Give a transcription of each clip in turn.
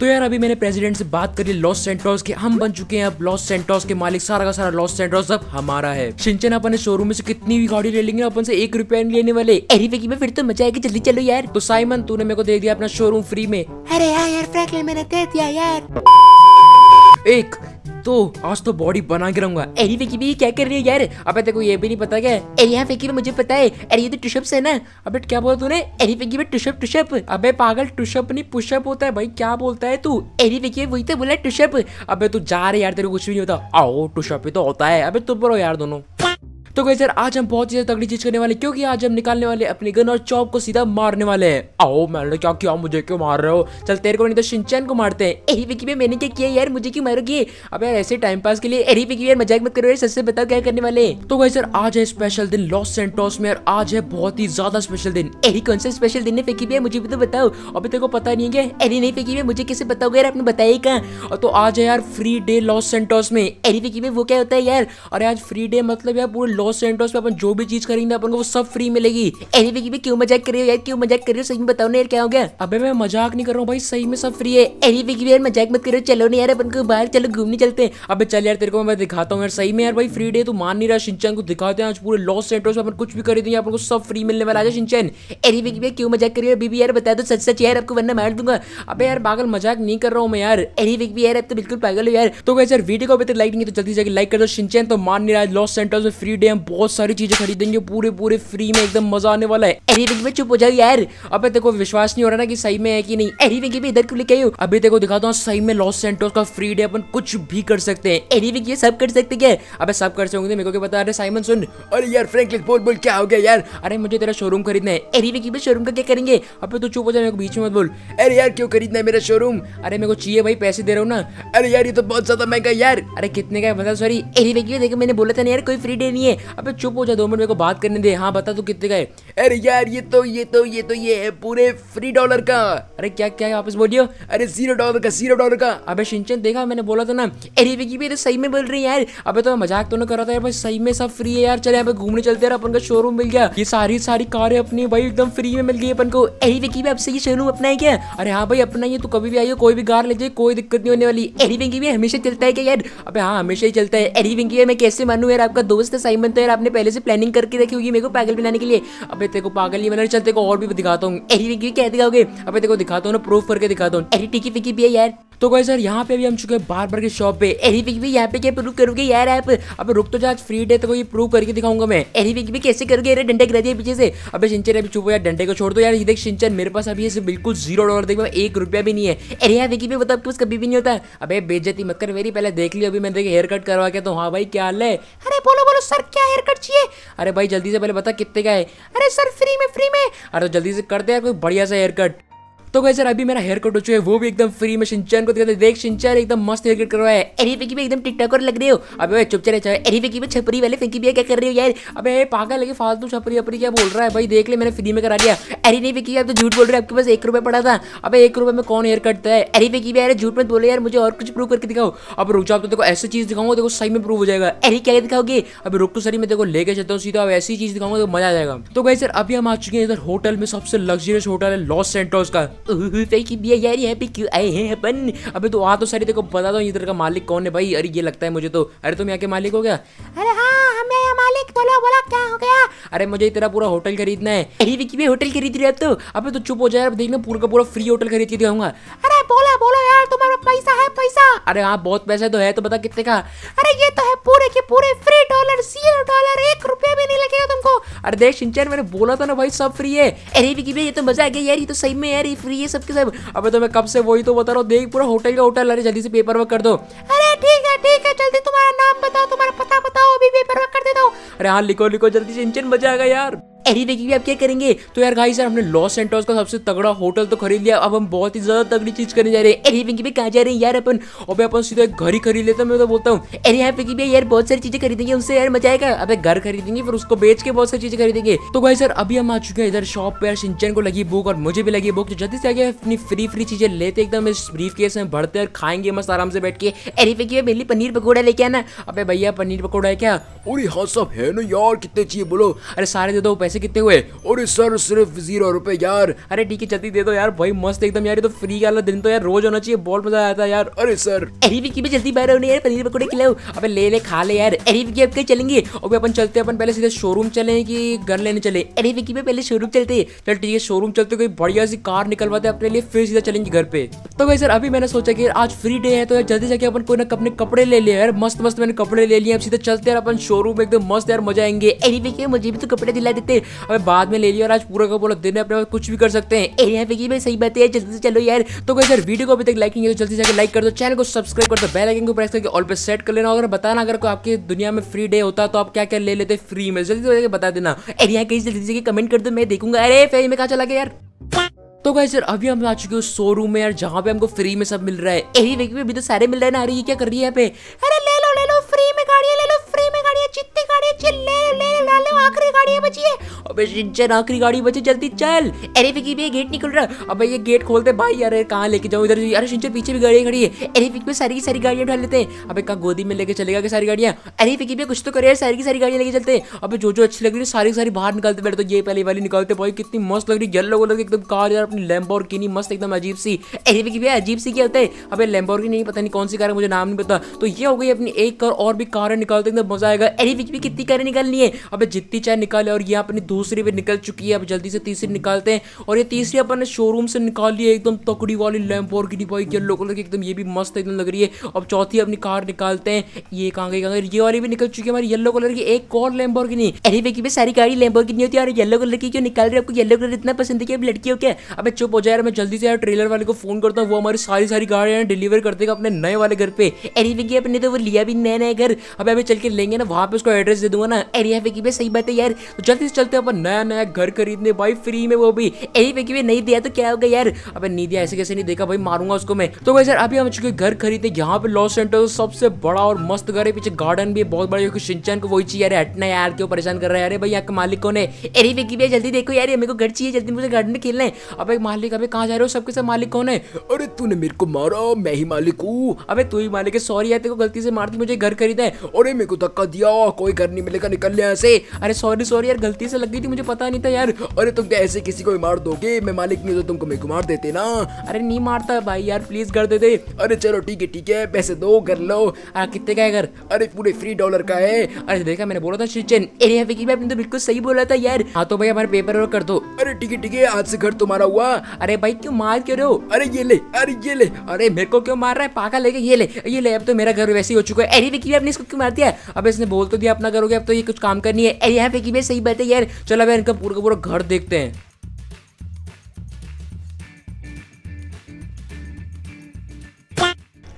तो यार अभी मैंने प्रेसिडेंट से बात करी लॉस सेंटोस के हम बन चुके हैं अब लॉस सेंटोस के मालिक सारा का सारा लॉस सेंटोस अब हमारा है सिंचन अपने शोरूम में से कितनी भी गाड़ी ले लेंगे अपन से एक रुपया नहीं लेने वाले अरे में फिर तो मजा आएगी जल्दी चलो यार तो साइमन तूने मेरे को दे दिया अपना शोरूम फ्री में अरे यार फ्रैंकलिन मैंने दे दिया यार एक तो आज तो बॉडी बना के रहूंगा अरे फेंकी भी क्या कर रही है यार अबे तेरे ये भी नहीं पता क्या अरे यहाँ फेकी मुझे पता है अरे ये तो टुशअप्स है ना अबे क्या बोला तूने अरे फेंकी में टुशअप टुशअप अबे पागल टुशअप नहीं पुशअप होता है भाई क्या बोलता है तू अरे फेकी वही तो बोला टुशअप अबे तू जा रहे यार तेरे कुछ भी नहीं होता आओ टुशअप ही तो होता है अबे तुम बोलो यार दोनों तो गई सर आज हम बहुत ही तगड़ी चीज करने वाले क्योंकि आज हम निकालने वाले अपनी गन और चौप को सीधा मारने वाले आओ मैंने क्या किया मुझे क्यों मार रहे हो चल तेरे को नहीं तो सिंचन को मारते हैं अरे विकी भाई मैंने क्या किया यार मुझे क्यों मारोगे अब यार ऐसे टाइम पास के लिए अरे विकी यार मजाक मत करो सबसे बताओ क्या करने वाले तो गई सर आज है स्पेशल दिन लॉस सेंटोस में और आज है बहुत ही ज्यादा स्पेशल दिन अरे कौन सा स्पेशल दिन है फेंकी भैया मुझे भी तो बताओ अभी तेरे को पता नहीं है अरे नहीं फेंकी भैया मुझे किसे बताओगे यार आपने बताया कहाँ तो आज है यार फ्री डे लॉस सेंटोस में अरे फेंकी भैया वो क्या होता है यार अरे आज फ्री डे मतलब यार पूरे लॉस लॉस सेंटोस पे अपन जो भी चीज करेंगे अपन को वो सब फ्री मिलेगी अरे विकी भी क्यों मजाक कर रहे हो यार क्यों मजाक कर रहे हो सही में बताओ ना यार क्या हो गया अबे मैं मजाक नहीं कर रहा हूं भाई सही में सब फ्री है अरे विकी भी यार मजाक मत करो चलो ना यार अपन को बाहर चलो घूमने चलते हैं अबे चल यार तेरे को मैं दिखाता हूं यार सही में यार भाई फ्री डे तू मान नहीं रहा शिनचैन को दिखाते हैं आज पूरे लॉस सेंटोस पे अपन कुछ भी करेंगे तो अपन को सब फ्री मिलने वाला है शिनचैन अरे विकी भी क्यों मजाक कर रहे हो बीबी यार बता दो सच सच यार आपको वरना मार दूंगा अबे यार पागल मजाक नहीं कर रहा हूं मैं यार अरे विक भी यार अब तो बिल्कुल पागल हो यार तो गाइस यार वीडियो को अभी तक लाइक नहीं तो जल्दी से लाइक कर दो शिनचैन तो मान नहीं रहा लॉस सेंटोस में फ्री डे हम बहुत सारी चीजें खरीदेंगे पूरे पूरे फ्री में एकदम मजा आने वाला है अरे में चुप हो जाओ यार अबे देखो विश्वास नहीं हो रहा ना कि सही में है कि नहीं अरे विंकी भी इधर क्यों लेके आयो अभी देखो दिखाता हूँ सही में लॉस सेंटोस का फ्री डे अपन कुछ भी कर सकते हैं अरे ये सब कर सकते क्या अब सब कर सकते मेरे को बता रहे साइमन सुन अरे यार फ्रेंकलिन बोल बोल क्या हो गया यार अरे मुझे तेरा शोरूम खरीदना है अरे विंकी शोरूम का क्या करेंगे अब तो चुप हो जाए मेरे को बीच में बोल अरे यार क्यों खरीदना है मेरा शोरूम अरे मेरे को चाहिए भाई पैसे दे रहा हूँ ना अरे यार ये तो बहुत ज्यादा महंगा यार अरे कितने का बता सॉरी अरे विंकी देखो मैंने बोला था ना यार कोई फ्री डे नहीं है अबे चुप हो जाए दो मिनट मेरे को बात करने दे हाँ बता तू कितने का है अरे यार ये तो ये तो ये तो ये है पूरे फ्री डॉलर का अरे क्या क्या वापस बोलियो अरे जीरो डॉलर का जीरो डॉलर का अबे सिंचन देखा मैंने बोला था ना अरे विकी भी तो सही में बोल रही है यार अबे तो मैं मजाक तो ना कर रहा था यार भाई सही में सब फ्री है यार चले अब घूमने चलते यार अपन का शोरूम मिल गया ये सारी सारी कारें अपनी भाई एकदम फ्री में मिल गई अपन को अरे विकी भी आपसे ये शोरूम अपना है क्या अरे हाँ भाई अपना ये तो कभी भी आइए कोई भी कार ले जाइए कोई दिक्कत नहीं होने वाली एरी विंकी भी हमेशा चलता है क्या यार अबे हाँ हमेशा ही चलता है एरी विंकी मैं कैसे मानू यार आपका दोस्त है साइमन बनता तो है यार आपने पहले से प्लानिंग करके रखी होगी मेरे को पागल बनाने के लिए अब तेरे को पागल नहीं बनाने चलते को और भी दिखाता हूँ एरी विकी क्या दिखाओगे अब तेरे को दिखाता हूँ ना प्रूफ करके दिखाता हूँ एरी टिकी फिकी भी है यार तो गई सर यहाँ पे भी हम चुके हैं बार के शॉप पे अरे विक भी यहाँ पे क्या प्रूव करोगे यार ऐप अब रुक तो जा फ्री डे तो ये प्रूव करके दिखाऊंगा मैं अरे विक भी कैसे करोगे यार डंडे गिरा दिए पीछे से अबे सिंचन अभी चुप यार डंडे को छोड़ दो यार ये देख सिंचन मेरे पास अभी ऐसे बिल्कुल जीरो डॉलर देखो एक रुपया भी नहीं है अरे यहाँ विकी भी बताओ पास कभी भी नहीं होता अब बेजती मत कर मेरी पहले देख लिया अभी देखिए हेयर कट करवा के तो हाँ भाई क्या हाल है अरे बोलो बोलो सर क्या हेयर कट चाहिए अरे भाई जल्दी से पहले बता कितने का है अरे सर फ्री में फ्री में अरे तो जल्दी से कर दे कोई बढ़िया सा हेयर कट तो गए सर अभी मेरा हेयर कट हो चुका है वो भी एकदम फ्री में सिंचन को दिखाते देख सिंचन एकदम मस्त हेयर कट करवाया है अरे फिंकी भी एकदम टिकटॉक और लग रही हो अबे चुप चले चाहे अरे फेंकी भी छपरी वाले फेंकी भी क्या कर रही हो यार अब पागल लगे फालतू छपरी अपरी क्या बोल रहा है भाई देख ले मैंने फ्री में करा दिया अरे नहीं फेंकी आप तो झूठ बोल रहे हो आपके पास एक रुपये पड़ा था अब एक रुपये में कौन हेयर कटता है अरे फेंकी भी यार झूठ में बोले यार मुझे और कुछ प्रूव करके दिखाओ अब रुक जाओ तो देखो ऐसी चीज़ दिखाऊंगा देखो सही में प्रूव हो जाएगा अरे क्या दिखाओगे अब रुक तो सरी मैं देखो लेके चलता हूँ सीधा अब ऐसी चीज़ दिखाऊंगा तो मजा आ जाएगा तो भाई सर अभी हम आ चुके हैं इधर होटल में सबसे लग्जरियस होटल है लॉस सेंटोस का यार यहाँ पे क्यों आए हैं अपन अबे तो आ तो सारी देखो बता दो तो इधर का मालिक कौन है भाई अरे ये लगता है मुझे तो अरे तुम यहाँ के मालिक हो गया अरे हाँ मालिक बोलो बोला क्या हो गया अरे मुझे तेरा पूरा होटल खरीदना है अरे विकी भाई होटल खरीद रहे तो अब तो चुप हो जाए अब देखना पूरा का पूरा फ्री होटल खरीद के दिखाऊंगा अरे बोला बोलो यार तुम्हारा पैसा है पैसा अरे हाँ बहुत पैसा तो है तो बता कितने का अरे ये तो है पूरे के पूरे फ्री डॉलर जीरो डॉलर एक रुपया भी नहीं लगेगा तुमको अरे देख सिंचन मैंने बोला था ना भाई सब फ्री है अरे विकी भाई ये तो मजा आ गया यार ये तो सही में यार ये फ्री है सबके सब अब तो मैं कब से वही तो बता रहा हूँ देख पूरा होटल का होटल अरे जल्दी से पेपर वर्क कर दो अरे ठीक ठीक है जल्दी तुम्हारा नाम बताओ तुम्हारा पता बताओ अभी पेपर वर्क कर देता हूँ अरे हाँ लिखो लिखो जल्दी से इंजन बजाएगा यार एरिना देखिए आप क्या करेंगे तो यार गाइस यार हमने लॉस सेंटोस का सबसे तगड़ा होटल तो खरीद लिया अब हम बहुत ही ज्यादा तगड़ी चीज करने जा रहे हैं एरी की भी कहा जा रहे हैं यार अपन अबे अपन सीधा एक घर ही खरीद लेते हैं मैं तो बोलता हूँ अरे यहाँ पे भी यार बहुत सारी चीजें खरीदेंगे उससे यार मजा आएगा अब घर खरीदेंगे फिर उसको बेच के बहुत सारी चीजें खरीदेंगे तो भाई सर अभी हम आ चुके हैं इधर शॉप पर सिंचन को लगी बुक और मुझे भी लगी बुक तो जल्दी से आगे अपनी फ्री फ्री चीजें लेते एकदम इस ब्रीफ केस में भरते और खाएंगे मस्त आराम से बैठ के अरे फिर मेरे लिए पनीर पकौड़ा लेके आना अबे भैया पनीर पकौड़ा है क्या अरे हाँ सब है ना यार कितने चाहिए बोलो अरे सारे दे दो पैसे पैसे कितने हुए और सर सिर्फ जीरो रुपए यार अरे ठीक है जल्दी दे दो यार भाई मस्त एकदम यार ये तो फ्री वाला दिन तो यार रोज होना चाहिए बहुत मजा आया था यार अरे सर अरे विकी में जल्दी बाहर होने यार पनीर पकौड़े खिलाओ अब ले ले खा ले यार अरे विकी अब कहीं चलेंगे और अपन चलते अपन पहले सीधे शोरूम चले कि घर लेने चले अरे विकी में पहले शोरूम चलते चल ठीक है शोरूम चलते कोई बढ़िया सी कार निकलवाते अपने लिए फिर सीधा चलेंगे घर पे तो भाई सर अभी मैंने सोचा कि आज फ्री डे है तो यार जल्दी जाके अपन कोई ना अपने कपड़े ले लिया यार मस्त मस्त मैंने कपड़े ले लिए अब सीधे चलते यार अपन शोरूम एकदम मस्त यार मजा आएंगे अरे विकी मुझे भी तो कपड़े दिला देते अबे बाद में ले लिया और आज पूरा का पूरा दिन है अपने कुछ भी कर सकते हैं एरिया फिकी में सही बात है जल्दी से चलो यार तो कोई सर वीडियो को अभी तक लाइक नहीं तो जल्दी से लाइक कर दो चैनल को सब्सक्राइब कर दो बेल आइकन को प्रेस करके ऑल पे सेट कर लेना अगर बताना अगर आपकी दुनिया में फ्री डे होता तो आप क्या क्या ले लेते फ्री में जल्दी से बता देना एरिया कहीं जल्दी से कमेंट कर दो मैं देखूंगा अरे फेज में कहा चला गया यार तो गाइस सर अभी हम आ चुके हो शोरूम में यार जहाँ पे हमको फ्री में सब मिल रहा है एरी वे में भी तो सारे मिल रहे हैं ना अरे ये क्या कर रही है यहाँ पे अरे ले आखिरी गाड़ी बची है अबे शिनचैन आखिरी गाड़ी बची जल्दी चल अरे फिकी भी गेट निकल रहा अबे ये गेट खोलते भाई यार कहाँ लेके जाऊँ इधर अरे शिनचैन पीछे भी गाड़ी खड़ी है अरे फिकी में सारी की सारी गाड़ियां उठा लेते हैं अबे कहाँ गोदी में लेके चलेगा कि सारी गाड़ियां अरे फिकी भी कुछ तो करे सारी की सारी गाड़ियां लेके चलते हैं अबे जो जो अच्छी लग रही है सारी की सारी बाहर निकालते बैठे तो ये पहले वाली निकालते भाई कितनी मस्त लग रही है येलो कलर की एकदम कार यार अपनी लैम्बोर मस्त एकदम अजीब सी अरे फिकी भी अजीब सी क्या होता है अबे लैम्बोर नहीं पता नहीं कौन सी कार है मुझे नाम नहीं पता तो ये हो गई अपनी एक कार और भी कार निकालते एकदम मजा आएगा अरे फिकी भी कितनी कार निकालनी है अबे जितनी छठी चाय निकाले और ये अपनी दूसरी भी निकल चुकी है अब जल्दी से तीसरी निकालते हैं और ये तीसरी अपन ने शोरूम से निकाल ली है एकदम तकड़ी वाली लैम्पोर की बाइक येलो कलर की एकदम ये भी मस्त एकदम लग रही है अब चौथी अपनी कार निकालते हैं ये कहाँ गई कहाँ ये वाली भी निकल चुकी है हमारी येलो कलर की एक और लैम्पोर की नहीं अरे देखिए भाई सारी गाड़ी लैम्पोर की नहीं होती और येलो कलर की क्यों निकाल रही है आपको येलो कलर इतना पसंद है कि अब लड़की हो क्या अब चुप हो जाए यार मैं जल्दी से यार ट्रेलर वाले को फोन करता हूँ वो हमारी सारी सारी गाड़ियाँ डिलीवर कर देगा अपने नए वाले घर पे एरिया अपने तो वो लिया भी नए नए घर अब अभी चल के लेंगे ना वहाँ पे उसको एड्रेस दे दूंगा ना एरिया सही बात थे यार तो जल्दी से चलते अपन नया नया घर खरीदने भाई फ्री में वो भी यही पे भी नहीं दिया तो क्या होगा यार अब नहीं दिया ऐसे कैसे नहीं देखा भाई मारूंगा उसको मैं तो भाई सर अभी हम चुके घर खरीदे यहाँ पे लॉस सेंटर सबसे बड़ा और मस्त घर है पीछे गार्डन भी बहुत बड़ा क्योंकि सिंचन को वही चाहिए यार हटना यार क्यों परेशान कर रहा है अरे भाई यहाँ के मालिक कौन है अरे पैकी भैया जल्दी देखो यार मेरे को घर चाहिए जल्दी मुझे गार्डन में खेलना है अब मालिक अभी कहाँ जा रहे हो सबके साथ मालिक कौन है अरे तूने मेरे को मारा मैं ही मालिक हूँ अबे तू ही मालिक है सॉरी यार तेरे को गलती से मार दी मुझे घर खरीदा है अरे मेरे को धक्का दिया कोई घर नहीं मिलेगा निकल लिया ऐसे अरे सॉरी सॉरी यार गलती से लग गई थी मुझे पता नहीं था यार अरे तुम क्या तो ऐसे किसी को भी मार दोगे मैं मालिक नहीं तो तुमको मैं को मार देते ना अरे नहीं मारता भाई यार प्लीज कर देते अरे चलो ठीक है ठीक है पैसे दो कर लो अरे कितने का है घर अरे पूरे फ्री डॉलर का है अरे देखा मैंने बोला था शिचन अरे विकी तो बिल्कुल सही बोला था यार हाँ तो भाई हमारे पेपर वर्क कर दो अरे ठीक है ठीक है आज से घर तुम्हारा हुआ अरे भाई क्यों मार क्यों रहे हो अरे ये ले अरे ये ले अरे मेरे को क्यों मार रहा है पाका लेके ये ले ये ले अब तो मेरा घर वैसे ही हो चुका है अरे विकी आपने इसको क्यों मार दिया अब इसने बोल तो दिया अपना घर हो गया अब तो ये कुछ काम करनी है अरे फेंकी भाई सही बात है यार चलो भाई इनका पूरा पूरा घर देखते हैं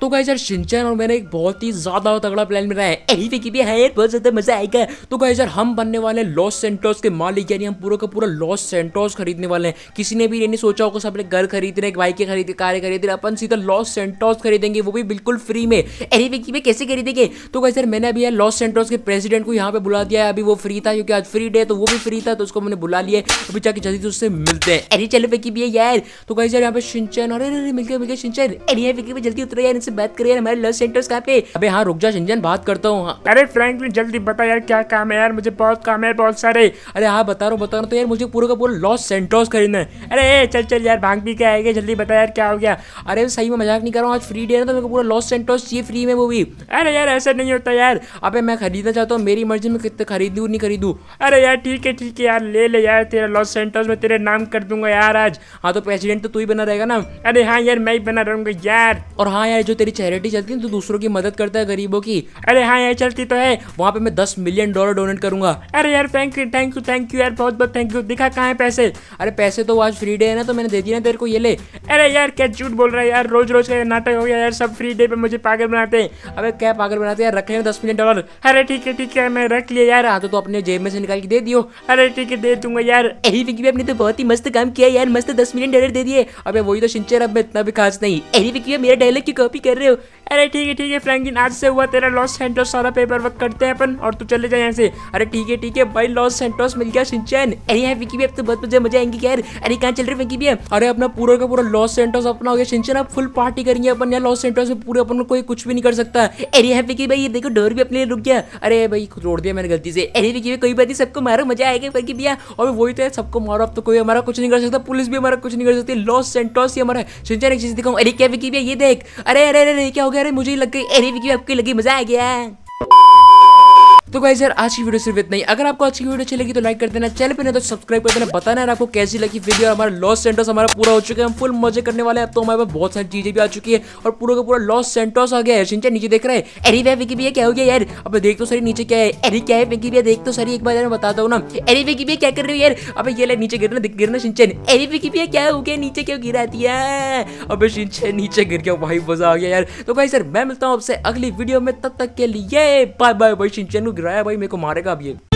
तो गाइज यार सिंचन और मेरा एक बहुत ही ज्यादा तगड़ा प्लान मिला है यही की भी है हाँ बहुत ज्यादा मजा आएगा तो गाइज यार हम बनने वाले लॉस सेंटोस के मालिक यानी हम पूरा का पूरा लॉस सेंटोस खरीदने वाले हैं किसी ने भी ये नहीं सोचा होगा अपने घर खरीद रहे बाइकें खरीद कार खरीद रहे अपन सीधा लॉस सेंटोस खरीदेंगे वो भी बिल्कुल फ्री में यही की भी कैसे खरीदेंगे तो गाइज यार मैंने अभी यार लॉस सेंटोस के प्रेसिडेंट को यहाँ पे बुला दिया है अभी वो फ्री था क्योंकि आज फ्री डे तो वो भी फ्री था तो उसको मैंने बुला लिया अभी जाके जल्दी उससे मिलते हैं अरे चलो विकी भी है यार तो गाइज यार यहाँ पे सिंचन और मिलकर मिलकर सिंचन अरे विकी भी जल्दी उतरे यार से बात करिए हमारे लव सेंटर्स कहाँ पे अबे हाँ रुक जा संजन बात करता हूँ हाँ। अरे फ्रैंकलिन जल्दी बता यार क्या काम है यार मुझे बहुत काम है बहुत सारे अरे हाँ बता रहा हूँ बता रहा हूँ तो यार मुझे पूरा का पूरा लॉस सेंटोस खरीदना है अरे चल चल यार भाग भी क्या आएगा जल्दी बता यार क्या हो गया अरे सही में मजाक नहीं कर रहा हूँ आज फ्री डे है तो मेरे को पूरा लॉस सेंटोस चाहिए फ्री में वो भी अरे यार ऐसा नहीं होता यार अबे मैं खरीदना चाहता हूँ मेरी मर्जी में कितने खरीदू नहीं खरीदू अरे यार ठीक है ठीक है यार ले ले यार तेरा लॉस सेंटोस में तेरे नाम कर दूंगा यार आज हाँ तो प्रेसिडेंट तो तू ही बना रहेगा ना अरे हाँ यार मैं ही बना रहूंगा यार और हाँ यार जो तेरी चैरिटी चलती है तो दूसरों की मदद करता है गरीबों की अरे हाँ यार चलती तो है वहाँ पे मैं दस मिलियन डॉलर डोनेट करूंगा अरे यार thank you thank you thank you यार बहुत बहुत थैंक यू दिखा कहाँ है पैसे अरे पैसे तो आज फ्री डे है ना तो मैंने दे दिया ना तेरे को ये ले अरे यार क्या झूठ बोल रहा है यार रोज रोज का नाटक हो गया यार सब फ्री डे पे मुझे पागल बनाते हैं अबे क्या पागल बनाते हैं रख लेना दस मिलियन डॉलर अरे ठीक है ठीक है मैं रख लिया यार हाँ तो अपने जेब में से निकाल के दे दियो अरे ठीक है दे दूंगा यार यही विकी भी ने तो बहुत ही मस्त काम किया यार मस्त दस मिलियन डॉलर दे दिए अब वही तो सिंचर अब मैं इतना भी खास नहीं यही विकी मेरा डायलॉग की कॉपी कर रहे हो अरे ठीक है ठीक है फ्रैंकिन आज से हुआ तेरा लॉस सेंटोस सारा पेपर वर्क करते हैं अपन और तू चले जाए यहाँ से अरे ठीक है ठीक है भाई लॉस सेंटोस मिल गया सिंचन अरे यहाँ विकी भी अब तो बहुत मुझे मजा आएंगे यार अरे कहाँ चल रहे विकी भी अरे अपना पूरा का पूरा लॉस सेंटोस अपना हो गया सिंचन अब फुल पार्टी करेंगे अपन यहाँ लॉस सेंटोस में पूरे अपन कोई कुछ भी नहीं कर सकता अरे यहाँ विकी भाई ये देखो डोर भी अपने लिए रुक गया अरे भाई रोड़ दिया मैंने गलती से अरे विकी भाई कोई बात नहीं सबको मारो मजा आएगा विकी भैया और वही तो है सबको मारो अब तो कोई हमारा कुछ नहीं कर सकता पुलिस भी हमारा कुछ नहीं कर सकती लॉस सेंटोस ही हमारा सिंचन एक चीज दिखाऊँ अरे क्या विकी भैया ये देख अरे अरे अरे अरे क्या हो गया अरे मुझे लग गई अरे आपकी लगी मजा आ गया तो गाइज यार आज की वीडियो सिर्फ इतना ही अगर आपको अच्छी वीडियो अच्छी लगी तो लाइक कर देना चैनल पर नहीं तो सब्सक्राइब कर देना बताना आपको कैसी लगी वीडियो हमारा लॉस सेंटर्स हमारा पूरा हो चुका है हम फुल मजे करने वाले हैं तो हमारे पास बहुत सारी चीजें भी आ चुकी है और पूरा का पूरा लॉस सेंटर्स आ गया है सिंचा नीचे देख रहा है अरे वह विकी भैया क्या हो गया यार अब देख तो सारी नीचे क्या है अरे क्या है विकी भैया देख तो सारी एक बार मैं बताता हूँ ना अरे विकी भैया क्या कर रही है यार अब ये ले नीचे गिरना गिरना सिंचन अरे विकी भैया क्या हो गया नीचे क्यों गिरा दिया अब सिंचन नीचे गिर गया भाई मजा आ गया यार तो भाई सर मैं मिलता हूँ आपसे अगली वीडियो में तब तक के लिए बाय बाय भाई सिंचन गिराया भाई मेरे को मारेगा अब ये